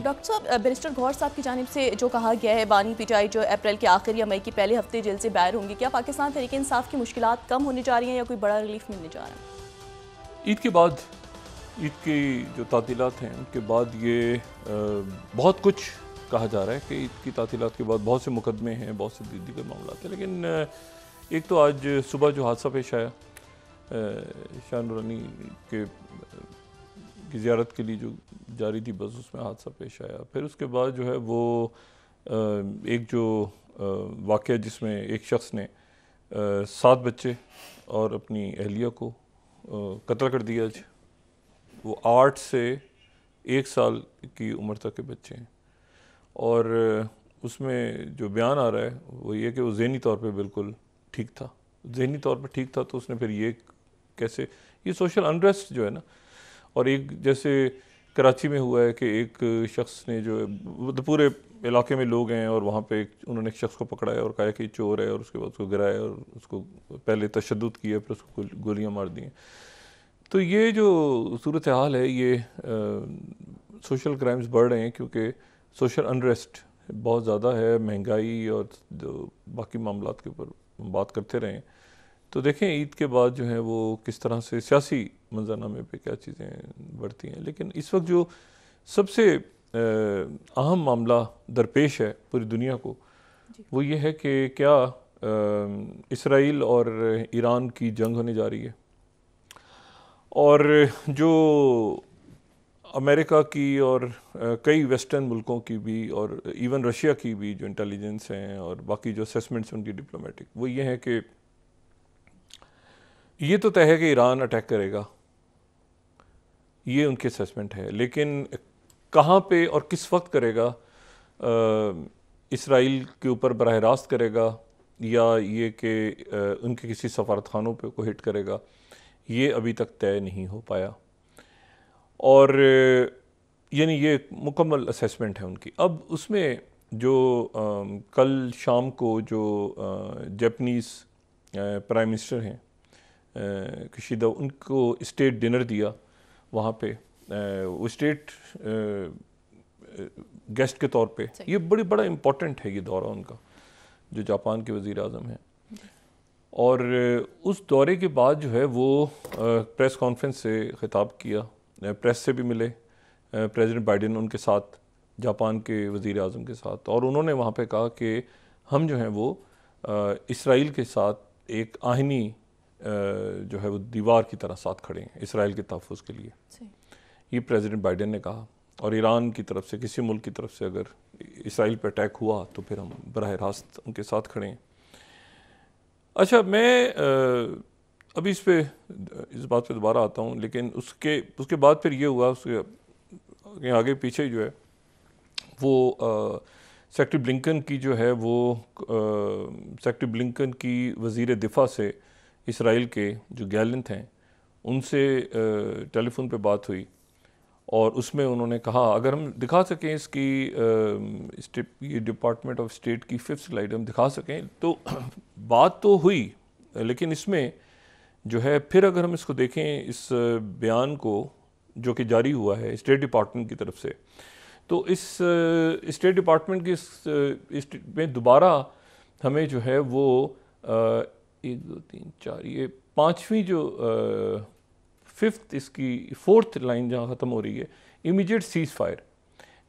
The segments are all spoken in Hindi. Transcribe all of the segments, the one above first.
डॉक्टर साहब बैरिस्टर गौर साहब की जानब से जो कहा गया है बानी पिटाई जो अप्रैल के आखिर या मई के पहले हफ्ते जेल से बैर होंगे क्या पाकिस्तान तरीके इंसाफ की मुश्किल कम होने जा रही हैं या कोई बड़ा रिलीफ मिलने जा रहा है ईद के बाद ईद की जो तातीलत हैं उनके बाद ये आ, बहुत कुछ कहा जा रहा है कि ईद की तातीलत के बाद बहुत से मुकदमे हैं बहुत से दीगर मामला हैं लेकिन एक तो आज सुबह जो हादसा पेश आया शाह नूरानी के की ज्यारत के लिए जो जा रही थी बस उसमें हादसा पेश आया फिर उसके बाद जो है वो एक जो वाक़ जिसमें एक शख्स ने सात बच्चे और अपनी अहलिया को कत्ल कर दिया आज वो आठ से एक साल की उम्र तक के बच्चे हैं और उसमें जो बयान आ रहा है वो ये कि वो जहनी तौर पे बिल्कुल ठीक था जहनी तौर पे ठीक था तो उसने फिर ये कैसे ये सोशल अनरेस्ट जो है ना और एक जैसे कराची में हुआ है कि एक शख्स ने जो है मतलब पूरे इलाके में लोग हैं और वहाँ पे उन्होंने एक शख्स को पकड़ा है और कहा कि चोर है और उसके बाद उसको गिराया और उसको पहले तशद किया फिर उसको गोलियाँ मार दी तो ये जो सूरत हाल है ये आ, सोशल क्राइम्स बढ़ रहे हैं क्योंकि सोशल अनरेस्ट बहुत ज़्यादा है महंगाई और जो बाकी मामला के ऊपर बात करते रहे तो देखें ईद के बाद जो है वो किस तरह से सियासी मंजरनामे पर क्या चीज़ें बढ़ती हैं लेकिन इस वक्त जो सबसे अहम मामला दरपेश है पूरी दुनिया को वो ये है कि क्या इसराइल और ईरान की जंग होने जा रही है और जो अमेरिका की और कई वेस्टर्न मुल्कों की भी और इवन रशिया की भी जो इंटेलिजेंस हैं और बाकी जो असेसमेंट्स हैं उनकी डिप्लोमेटिक वो ये हैं कि ये तो तय है कि ईरान अटैक करेगा ये उनकी असेसमेंट है लेकिन कहाँ पे और किस वक्त करेगा इसराइल के ऊपर बरह रास्त करेगा या ये कि उनके किसी सफारतखानों पे को हिट करेगा ये अभी तक तय नहीं हो पाया और यानी ये मुकम्मल असेसमेंट है उनकी अब उसमें जो आ, कल शाम को जो जैपनीज़ प्राइम मिनिस्टर हैं कशीदा उनको स्टेट डिनर दिया वहाँ पे वो स्टेट गेस्ट के तौर पे ये बड़ी बड़ा इम्पोर्टेंट है ये दौरा उनका जो जापान के वज़ी अजम हैं और उस दौरे के बाद जो है वो प्रेस कॉन्फ्रेंस से ख़िताब किया प्रेस से भी मिले प्रेसिडेंट बाइडेन उनके साथ जापान के वज़ी अजम के साथ और उन्होंने वहाँ पर कहा कि हम जो हैं वो इसराइल के साथ एक आहनी जो है वो दीवार की तरह साथ खड़े हैं इसराइल के तहफ़ के लिए ये प्रेसिडेंट बाइडेन ने कहा और ईरान की तरफ से किसी मुल्क की तरफ से अगर इसराइल पर अटैक हुआ तो फिर हम बरह रास्त उनके साथ खड़े हैं अच्छा मैं अभी इस पर इस बात पे दोबारा आता हूँ लेकिन उसके उसके बाद फिर ये हुआ उसके आगे पीछे जो है वो सेक्रेटरी ब्लिंकन की जो है वो सेक्रेटरी ब्लिंकन की वजीर दिफा से इसराइल के जो गैलेंथ हैं उनसे टेलीफोन पे बात हुई और उसमें उन्होंने कहा अगर हम दिखा सकें इसकी ये डिपार्टमेंट ऑफ स्टेट की फिफ्थ स्लाइड हम दिखा सकें तो बात तो हुई लेकिन इसमें जो है फिर अगर हम इसको देखें इस बयान को जो कि जारी हुआ है स्टेट डिपार्टमेंट की तरफ से तो इस स्टेट डिपार्टमेंट की इस, इस में दोबारा हमें जो है वो एक दो तीन चार ये पाँचवीं जो फिफ्थ इसकी फोर्थ लाइन जहाँ ख़त्म हो रही है इमीडिएट सीज़ फायर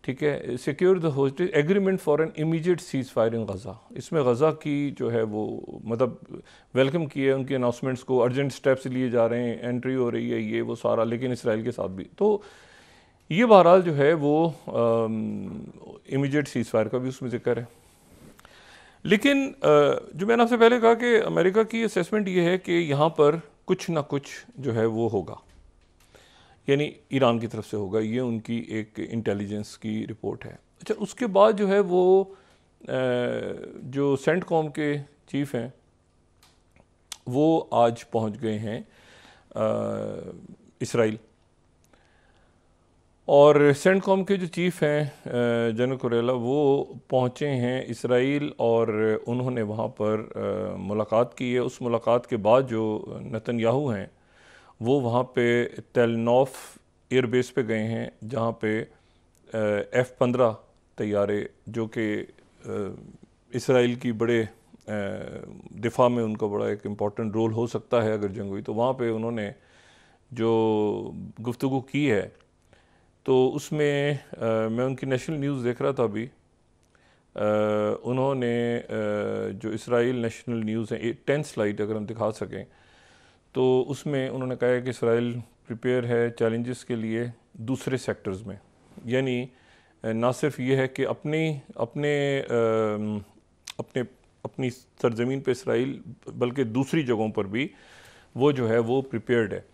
ठीक है secure the hostage agreement for an immediate ceasefire in Gaza इसमें गज़ा की जो है वो मतलब वेलकम किए उनके अनाउंसमेंट्स को अर्जेंट स्टेप्स लिए जा रहे हैं एंट्री हो रही है ये वो सारा लेकिन इसराइल के साथ भी तो ये बहरहाल जो है वो इमीडिएट सीज़ फायर का भी उसमें जिक्र है लेकिन जो मैंने आपसे पहले कहा कि अमेरिका की असेसमेंट ये है कि यहाँ पर कुछ ना कुछ जो है वो होगा यानी ईरान की तरफ से होगा ये उनकी एक इंटेलिजेंस की रिपोर्ट है अच्छा उसके बाद जो है वो जो सेंट कॉम के चीफ हैं वो आज पहुंच गए हैं इसराइल और सेंट कॉम के जो चीफ़ हैं जनरल कुरेला वो पहुँचे हैं इसराइल और उन्होंने वहाँ पर मुलाकात की है उस मुलाकात के बाद जो नतन याहू हैं वो वहाँ पे तेलनोफ एयरबेस पे गए हैं जहाँ पे एफ़ पंद्रह तैयारे जो कि इसराइल की बड़े दिफा में उनका बड़ा एक इम्पॉर्टेंट रोल हो सकता है अगर जंग हुई तो वहाँ पे उन्होंने जो गुफ्तु की है तो उसमें आ, मैं उनकी नेशनल न्यूज़ देख रहा था अभी उन्होंने आ, जो इसराइल नेशनल न्यूज़ है टेंथ स्लाइड अगर हम दिखा सकें तो उसमें उन्होंने कहा है कि इसराइल प्रिपेयर है चैलेंजेस के लिए दूसरे सेक्टर्स में यानी ना सिर्फ ये है कि अपनी अपने आ, अपने अपनी सरजमीन पर इसराइल बल्कि दूसरी जगहों पर भी वो जो है वो प्रिपेयर्ड है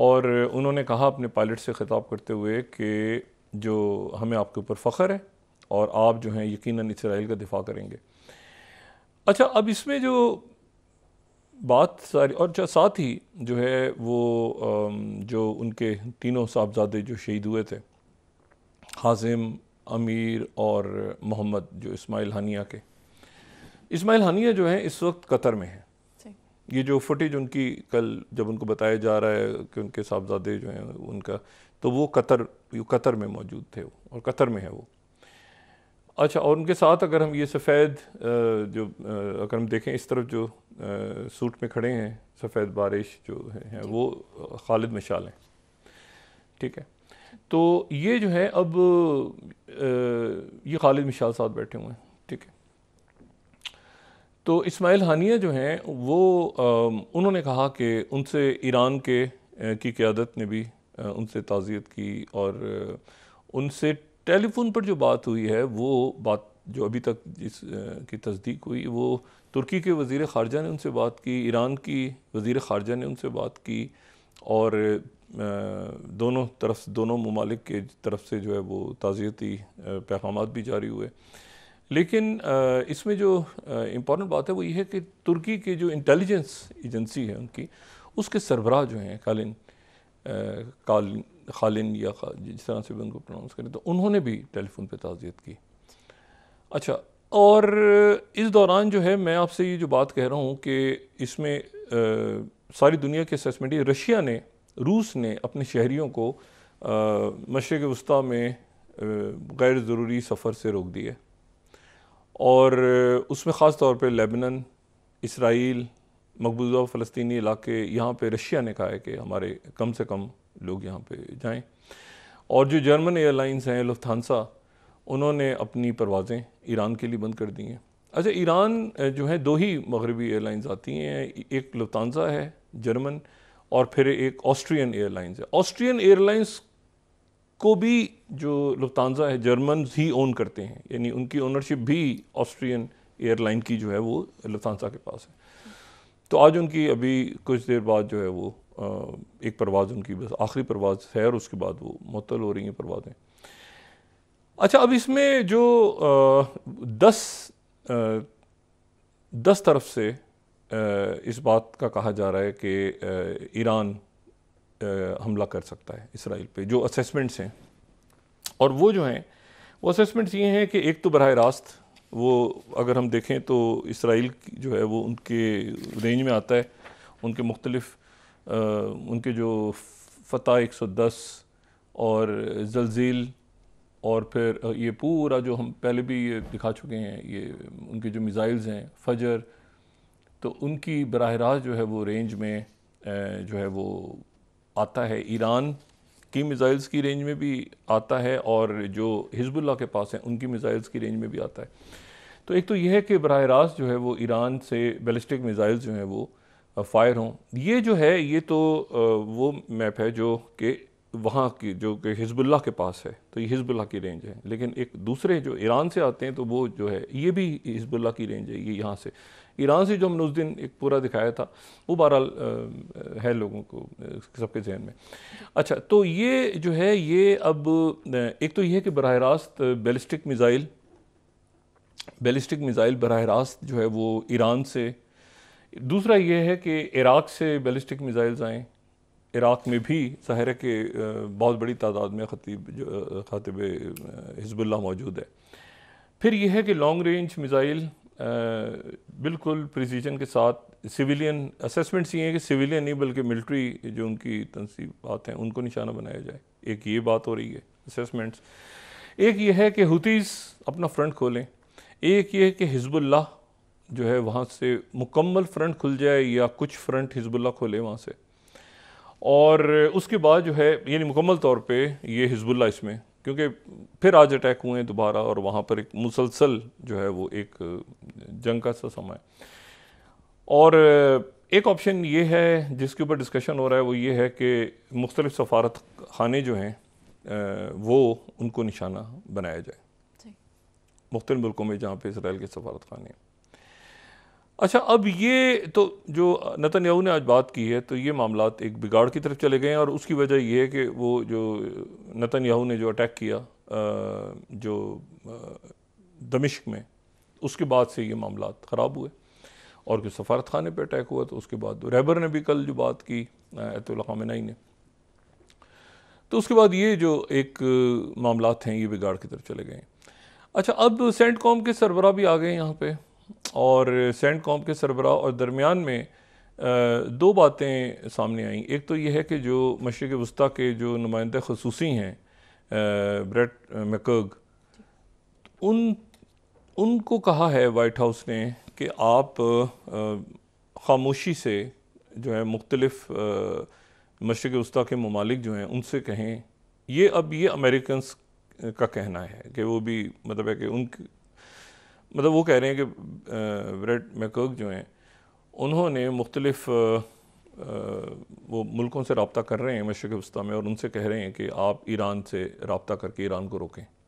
और उन्होंने कहा अपने पायलट से ख़िताब करते हुए कि जो हमें आपके ऊपर फ़ख्र है और आप जो हैं यकीनन इसराइल का दिफा करेंगे अच्छा अब इसमें जो बात सारी और जो साथ ही जो है वो जो उनके तीनों साहबजादे जो शहीद हुए थे हाजिम अमीर और मोहम्मद जो इस्माइल हानिया के इस्माइल हानिया जो हैं इस वक्त कतर में हैं ये जो फुटेज उनकी कल जब उनको बताया जा रहा है कि उनके साहबजादे जो हैं उनका तो वो कतर कतर में मौजूद थे वो और कतर में है वो अच्छा और उनके साथ अगर हम ये सफ़ेद जो अगर हम देखें इस तरफ जो सूट में खड़े हैं सफ़ेद बारिश जो है वो खालिद मशाल हैं ठीक है तो ये जो है अब ये खालिद मिशाल साथ बैठे हुए हैं तो इस्माइल हानिया जो हैं वो आ, उन्होंने कहा कि उनसे ईरान के आ, की क़्यादत ने भी आ, उनसे ताज़ियत की और उनसे टेलीफोन पर जो बात हुई है वो बात जो अभी तक जिस की तस्दीक हुई वो तुर्की के वज़ी ख़ारजा ने उनसे बात की ईरान की वज़ी ख़ारजा ने उनसे बात की और दोनों तरफ दोनों ममालिक के तरफ से जो है वो ताज़ियती पैगाम भी जारी हुए लेकिन इसमें जो इम्पोर्टेंट बात है वो ये है कि तुर्की के जो इंटेलिजेंस एजेंसी है उनकी उसके सरबराह जो हैं कालिन कालिन खालिन या खा, जिस तरह से भी उनको प्रोनाउंस करें तो उन्होंने भी टेलीफोन पे ताज़ियत की अच्छा और इस दौरान जो है मैं आपसे ये जो बात कह रहा हूँ कि इसमें आ, सारी दुनिया के असेसमेंट रशिया ने रूस ने अपने शहरीों को मशरक़ वस्ती में गैर ज़रूरी सफ़र से रोक दिया और उसमें ख़ास तौर पर लेबनन इसराइल मकबूजा फ़लस्तनी इलाके यहाँ पर रशिया ने कहा है कि हमारे कम से कम लोग यहाँ पर जाएँ और जो जर्मन एयरलाइंस हैं लुफ्थानसा उन्होंने अपनी परवाज़ें ईरान के लिए बंद कर दी हैं अच्छा ईरान जो है दो ही मगरबी एयरलाइंस आती हैं एक लुफ्तानसा है जर्मन और फिर एक ऑस्ट्रियन एयरलाइंस है ऑस्ट्रियन एयरलाइंस को भी जो लुफ्तानजा है जर्मन ही ओन करते हैं यानी उनकी ओनरशिप भी ऑस्ट्रियन एयरलाइन की जो है वो लुफ्तानजा के पास है तो आज उनकी अभी कुछ देर बाद जो है वो एक परवाज़ उनकी बस आखिरी परवाज़ है और उसके बाद वो मुतल हो रही हैं परवाज़ें अच्छा अब इसमें जो दस दस तरफ से इस बात का कहा जा रहा है कि ईरान हमला कर सकता है इसराइल पे जो असेसमेंट्स हैं और वो जो हैं वो असेसमेंट्स ये हैं कि एक तो बरह रास्त वो अगर हम देखें तो इसराइल जो है वो उनके रेंज में आता है उनके मुख्तलफ उनके जो फ़तह एक सौ दस और जलजील और फिर ये पूरा जो हम पहले भी ये दिखा चुके हैं ये उनके जो मिज़ाइल्स हैं फजर तो उनकी बरह रास्त जो है वो रेंज में जो है वो आता है ईरान की मिज़ाइल्स की रेंज में भी आता है और जो हिजबुल्ला के पास हैं उनकी मिज़ाइल्स की रेंज में भी आता है तो एक तो यह है कि बरह रास्त जो है वो ईरान से बैलिस्टिक मिज़ाइल्स जो हैं वो फायर हों ये जो है ये तो वो मैप है जो कि वहाँ की जो कि हिजबुल्ला के पास है तो ये हिजबुल्ला की रेंज है लेकिन एक दूसरे जो ईरान से आते हैं तो वो जो है ये भी हिजबुल्ला की रेंज है ये यहाँ से ईरान से जो हमने उस दिन एक पूरा दिखाया था वो बहरहाल है लोगों को सबके जहन में अच्छा तो ये जो है ये अब एक तो ये है कि बरह रास्त बेलिस्टिक मिज़ाइल बेलिस्टिक मिज़ाइल बरह रास्त जो है वो ईरान से दूसरा ये है कि इराक़ से बेलिस्टिक मिज़ाइल्स आएँ इराक़ में भी ज़ाहिर के बहुत बड़ी तादाद में खतीब जो हिजबुल्ला मौजूद है फिर यह है कि लॉन्ग रेंज मिज़ाइल बिल्कुल प्रिसीजन के साथ सिविलियन असेसमेंट्स ये हैं कि सिविलियन नहीं बल्कि मिलिट्री जो उनकी तनसीबात हैं उनको निशाना बनाया जाए एक ये बात हो रही है असेसमेंट्स एक ये है कि हुतीस अपना फ्रंट खोलें एक ये है कि हिजबुल्ला जो है वहाँ से मुकम्मल फ्रंट खुल जाए या कुछ फ्रंट हिजबुल्ला खोले वहाँ से और उसके बाद जो है यानी मुकम्मल तौर पे ये हिजबुल्ला इसमें क्योंकि फिर आज अटैक हुए हैं दोबारा और वहाँ पर एक मुसलसल जो है वो एक जंग का सा समय और एक ऑप्शन ये है जिसके ऊपर डिस्कशन हो रहा है वो ये है कि मुख्तलिफ सफारत खाने जो हैं वो उनको निशाना बनाया जाए मुख्तलि मुल्कों में जहाँ पर इसराइल के सफारत खाने हैं अच्छा अब ये तो जो नतन ने आज बात की है तो ये मामला एक बिगाड़ की तरफ चले गए हैं और उसकी वजह ये है कि वो जो नतन ने जो अटैक किया जो दमिश्क में उसके बाद से ये मामला ख़राब हुए और जो सफारत खाने पर अटैक हुआ तो उसके बाद रैबर ने भी कल जो बात की ऐतुलखामनाई ने तो उसके बाद ये जो एक मामला हैं ये बिगाड़ की तरफ चले गए अच्छा अब सेंट कॉम के सरबरा भी आ गए यहाँ पर और सेंट कॉम के सरबरा और दरमियान में दो बातें सामने आईं एक तो यह है कि जो मशरक़ वस्ती के जो नुमाइंदा खसूसी हैं ब्रेट मैकर्ग उन उनको कहा है वाइट हाउस ने कि आप खामोशी से जो है मुख्तलफ़ मशरक़ वस्ती के ममालिक जो हैं उनसे कहें ये अब ये अमेरिकन का कहना है कि वो भी मतलब है कि उन मतलब वो कह रहे हैं कि ब्रेड मैकर्क जो हैं उन्होंने मुख्तलफ वो मुल्कों से रबता कर रहे हैं मशरक़ वस्ती में और उनसे कह रहे हैं कि आप ईरान से रबता करके ईरान को रोकें